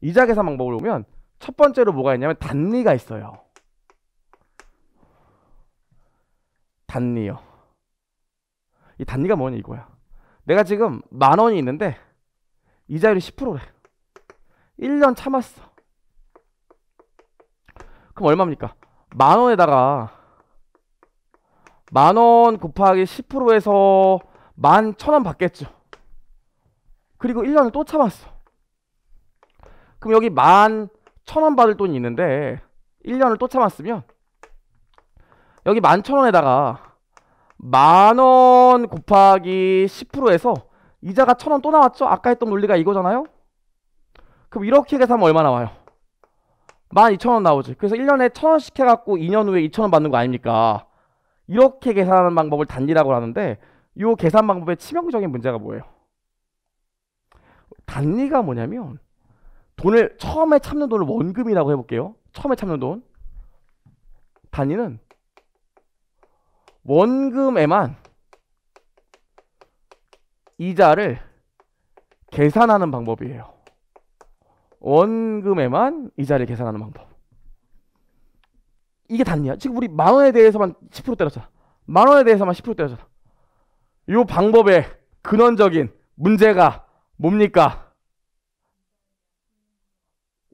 이자 계산 방법으로 보면 첫 번째로 뭐가 있냐면 단리가 있어요. 단리요. 이 단리가 뭐니 이거야. 내가 지금 만 원이 있는데 이자율이 10%래. 1년 참았어. 그럼 얼마입니까? 만 원에다가 만 원 곱하기 10%에서 만 천 원 받겠죠. 그리고 1년을 또 참았어. 그럼 여기 만천원 받을 돈이 있는데 1년을 또 참았으면 여기 만천 원에다가 만원 곱하기 10%에서 이자가 천원또 나왔죠? 아까 했던 논리가 이거잖아요? 그럼 이렇게 계산하면 얼마 나와요? 만 이천 원 나오지. 그래서 1년에 천 원씩 해갖고 2년 후에 2천 원 받는 거 아닙니까? 이렇게 계산하는 방법을 단리라고 하는데 이 계산 방법의 치명적인 문제가 뭐예요? 단리가 뭐냐면 돈을 처음에 참는 돈을 원금이라고 해볼게요. 처음에 참는 돈 단위는 원금에만 이자를 계산하는 방법이에요. 원금에만 이자를 계산하는 방법. 이게 단위야 지금 우리 만 원에 대해서만 10% 때렸잖아. 만 원에 대해서만 10% 때렸잖아. 이 방법의 근원적인 문제가 뭡니까?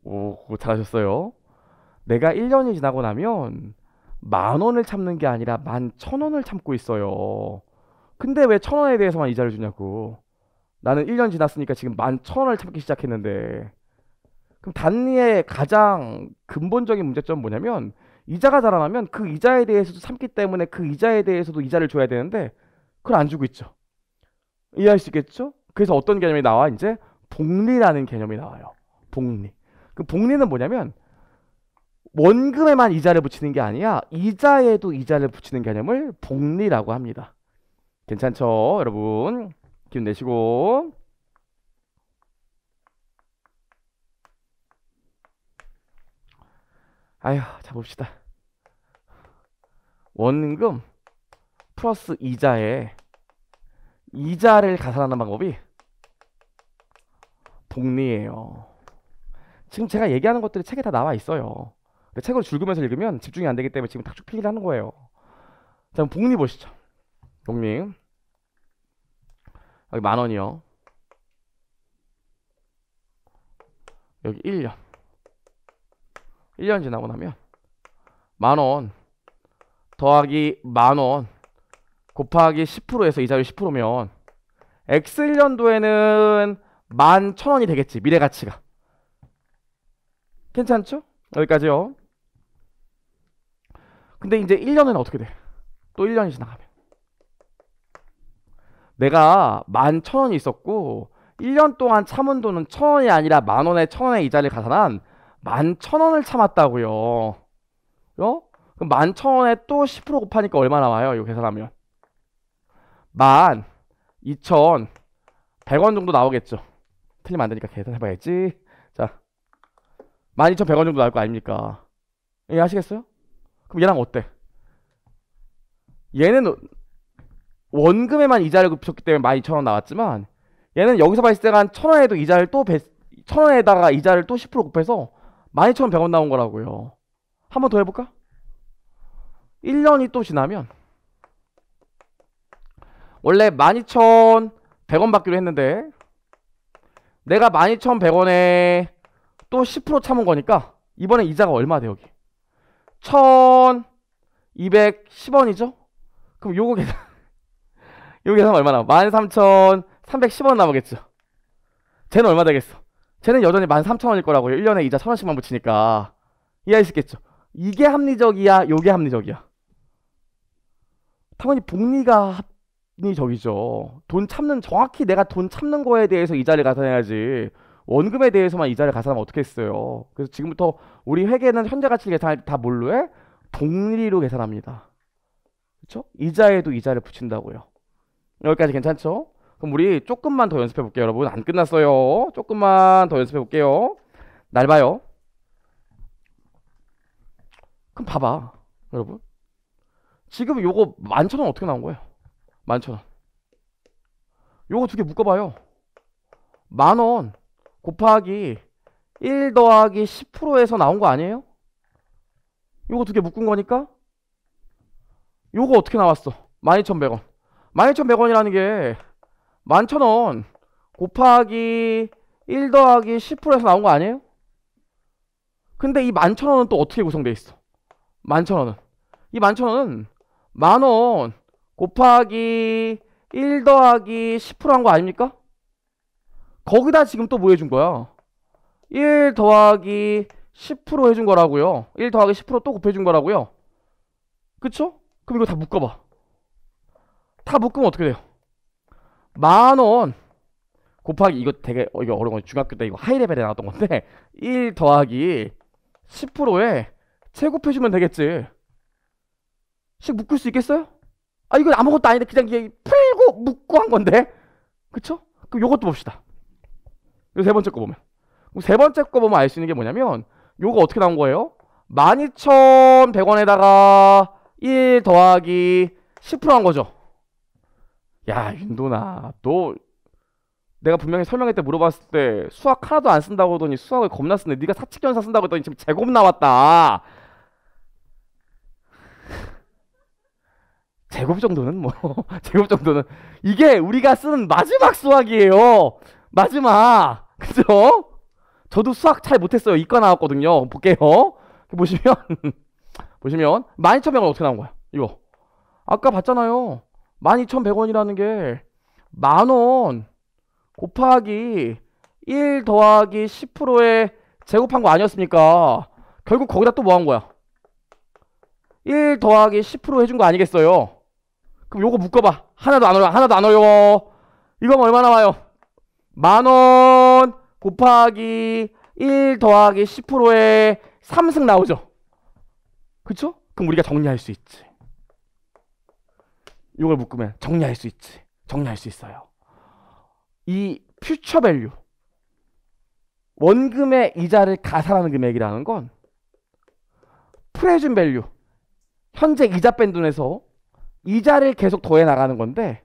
오, 잘하셨어요. 내가 1년이 지나고 나면 만 원을 참는 게 아니라 만 천 원을 참고 있어요. 근데 왜 천 원에 대해서만 이자를 주냐고. 나는 1년 지났으니까 지금 만 천 원을 참기 시작했는데. 그럼 단리의 가장 근본적인 문제점은 뭐냐면 이자가 자라나면 그 이자에 대해서도 참기 때문에 그 이자에 대해서도 이자를 줘야 되는데 그걸 안 주고 있죠. 이해할 수 있겠죠? 그래서 어떤 개념이 나와? 이제 복리라는 개념이 나와요. 복리. 그 복리는 뭐냐면 원금에만 이자를 붙이는 게 아니야 이자에도 이자를 붙이는 개념을 복리라고 합니다. 괜찮죠 여러분 기운 내시고 아휴 자 봅시다 원금 플러스 이자에 이자를 가산하는 방법이 복리예요 지금 제가 얘기하는 것들이 책에 다 나와 있어요. 책을로 줄거면서 읽으면 집중이 안 되기 때문에 지금 탁쭉 필기를 하는 거예요. 자, 복리 보시죠. 복리. 여기 만 원이요. 여기 1년. 1년 지나고 나면 만 원 더하기 만 원 곱하기 10%에서 이자율 10%면 X1년도에는 만 천원이 되겠지. 미래 가치가. 괜찮죠? 여기까지요. 근데 이제 1년은 어떻게 돼? 또 1년이 지나가면. 내가 만 천원이 있었고 1년 동안 참은 돈은 천원이 아니라 만원에 천원의 이자를 가산한 만 천원을 참았다고요. 어? 그럼 만 천원에 또 10% 곱하니까 얼마 나와요? 이거 계산하면. 만 이천 0원 정도 나오겠죠. 틀리면 안 되니까 계산해봐야지. 12,100원 정도 나올 거 아닙니까? 이해하시겠어요? 예, 그럼 얘랑 어때? 얘는 원금에만 이자를 붙였기 때문에 12,000원 나왔지만 얘는 여기서 발생한 1,000원에도 이자를 또 1,000원에다가 이자를 또 10% 곱해서 12,100원 나온 거라고요. 한 번 더 해볼까? 1년이 또 지나면 원래 12,100원 받기로 했는데 내가 12,100원에 또10% 참은 거니까 이번에 이자가 얼마 돼요 여기 1210원이죠 그럼 요거 계산 요거 계산 얼마 나 13310원 남으겠죠 쟤는 얼마 되겠어 쟤는 여전히 13,000원일 거라고요 1년에 이자 1,000원씩만 붙이니까 이해하시겠죠 이게 합리적이야 요게 합리적이야 당연히 복리가 합리적이죠 돈 참는 정확히 내가 돈 참는 거에 대해서 이자를 가산해야지 원금에 대해서만 이자를 가산하면 어떻게 했어요? 그래서 지금부터 우리 회계는 현재 가치를 계산할 때 다 뭘로 해? 동리로 계산합니다. 그렇죠? 이자에도 이자를 붙인다고요. 여기까지 괜찮죠? 그럼 우리 조금만 더 연습해 볼게요, 여러분. 안 끝났어요. 조금만 더 연습해 볼게요. 날 봐요. 그럼 봐봐, 여러분. 지금 요거 만천 원 어떻게 나온 거예요? 만천 원. 요거 두 개 묶어봐요. 만 원. 곱하기 1 더하기 10%에서 나온 거 아니에요? 요거 두 개 묶은 거니까 요거 어떻게 나왔어? 12,100원 12,100원이라는 게 11,000원 곱하기 1 더하기 10%에서 나온 거 아니에요? 근데 이 11,000원은 또 어떻게 구성되어 있어? 11,000원은 이 11,000원은 만원 곱하기 1 더하기 10%한 거 아닙니까? 거기다 지금 또 뭐 해준 거야? 1 더하기 10% 해준 거라고요. 1 더하기 10%또 곱해준 거라고요. 그쵸? 그럼 이거 다 묶어봐. 다 묶으면 어떻게 돼요? 만 원 곱하기 이거 되게 어, 이거 어려운 거 중학교 때 이거 하이레벨에 나왔던 건데 1 더하기 10%에 채곱해주면 되겠지. 씩 묶을 수 있겠어요? 아 이건 아무것도 아닌데 그냥 풀고 묶고 한 건데 그쵸? 그럼 요것도 봅시다. 세 번째 거 보면. 세 번째 거 보면 알 수 있는 게 뭐냐면 요거 어떻게 나온 거예요? 12,100원에다가 1 더하기 10%한 거죠. 야 윤도나 너 내가 분명히 설명회때 물어봤을 때 수학 하나도 안 쓴다고 하더니 수학을 겁나 쓰네. 네가 사칙연사 쓴다고 했더니 지금 제곱 나왔다. 제곱 정도는 뭐 제곱 정도는 이게 우리가 쓰는 마지막 수학이에요. 마지막. 그죠? 저도 수학 잘 못했어요. 이과 나왔거든요. 볼게요. 보시면 보시면 12,100원 어떻게 나온 거야? 이거. 아까 봤잖아요. 12,100원이라는 게 만원 곱하기 1 더하기 10%에 제곱한 거 아니었습니까? 결국 거기다 또 뭐 한 거야? 1 더하기 10% 해준 거 아니겠어요? 그럼 요거 묶어봐. 하나도 안 어려워. 하나도 안 어려워. 이거 얼마 나와요? 만원 곱하기 1 더하기 1 0에 3승 나오죠. 그쵸? 그럼 우리가 정리할 수 있지. 이걸 묶으면 정리할 수 있지. 정리할 수 있어요. 이 퓨처 밸류 원금의 이자를 가산하는 금액이라는 건 프레준 밸류 현재 이자 뺀 돈에서 이자를 계속 더해 나가는 건데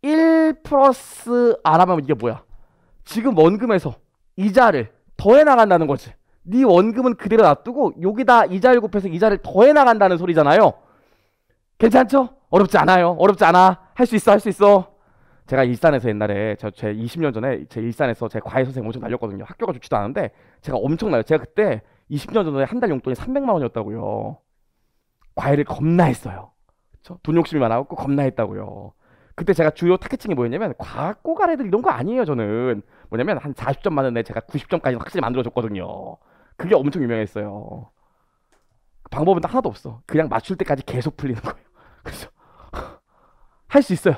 1 플러스 R하면 이게 뭐야? 지금 원금에서 이자를 더해 나간다는 거지. 네 원금은 그대로 놔두고 여기다 이자를 곱해서 이자를 더해 나간다는 소리잖아요. 괜찮죠? 어렵지 않아요. 어렵지 않아. 할 수 있어. 할 수 있어. 제가 일산에서 옛날에 저제 20년 전에 제 일산에서 제 과외 선생님 엄청 날렸거든요. 학교가 좋지도 않은데 제가 엄청나요. 제가 그때 20년 전에 한 달 용돈이 300만 원이었다고요. 과외를 겁나 했어요. 그돈 욕심이 많아갖고 겁나 했다고요. 그때 제가 주요 타겟층이 뭐였냐면 과학고갈 애들 이런 거 아니에요 저는 뭐냐면 한 40점 만은애 제가 90점까지 확실히 만들어줬거든요 그게 엄청 유명했어요 방법은 하나도 없어 그냥 맞출 때까지 계속 풀리는 거예요 그래서 할 수 있어요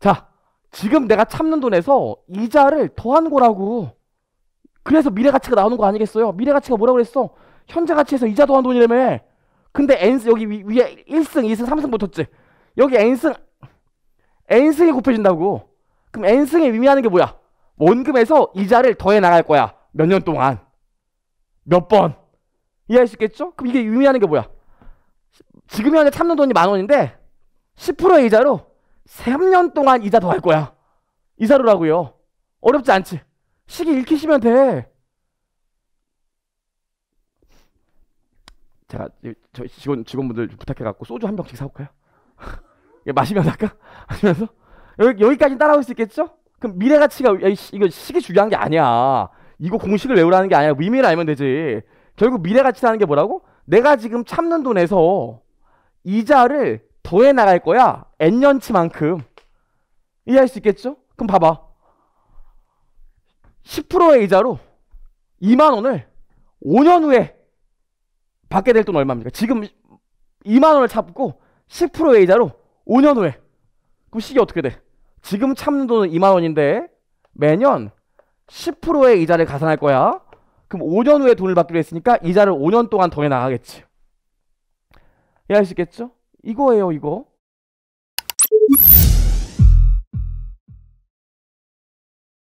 자 지금 내가 참는 돈에서 이자를 더한 거라고 그래서 미래 가치가 나오는 거 아니겠어요 미래 가치가 뭐라고 그랬어 현재 가치에서 이자 더한 돈이라며 근데 n 여기 위, 에 1승 2승 3승 붙었지 여기 n승 n승이 곱해진다고. 그럼 n승이 의미하는 게 뭐야? 원금에서 이자를 더해 나갈 거야. 몇 년 동안. 몇 번. 이해할 수 있겠죠? 그럼 이게 의미하는 게 뭐야? 지금 현재 참는 돈이 만 원인데 10%의 이자로 3년 동안 이자 더할 거야. 이사로라고요. 어렵지 않지? 시기 읽히시면 돼. 제가 직원 직원분들 부탁해 갖고 소주 한 병씩 사올까요? 마시면서 할까? 하시면서 여기, 여기까지 따라올 수 있겠죠? 그럼 미래 가치가 이거 시기 중요한 게 아니야. 이거 공식을 외우라는 게 아니야. 의미를 알면 되지. 결국 미래 가치라는 게 뭐라고? 내가 지금 참는 돈에서 이자를 더해 나갈 거야. n 년치만큼 이해할 수 있겠죠? 그럼 봐봐. 10%의 이자로 2만 원을 5년 후에 받게 될 돈 얼마입니까? 지금 2만 원을 잡고 10%의 이자로 5년 후에. 그럼 시기 어떻게 돼? 지금 참는 돈은 2만 원인데 매년 10%의 이자를 가산할 거야. 그럼 5년 후에 돈을 받기로 했으니까 이자를 5년 동안 더해 나가겠지. 이해할 수 있겠죠? 이거예요, 이거.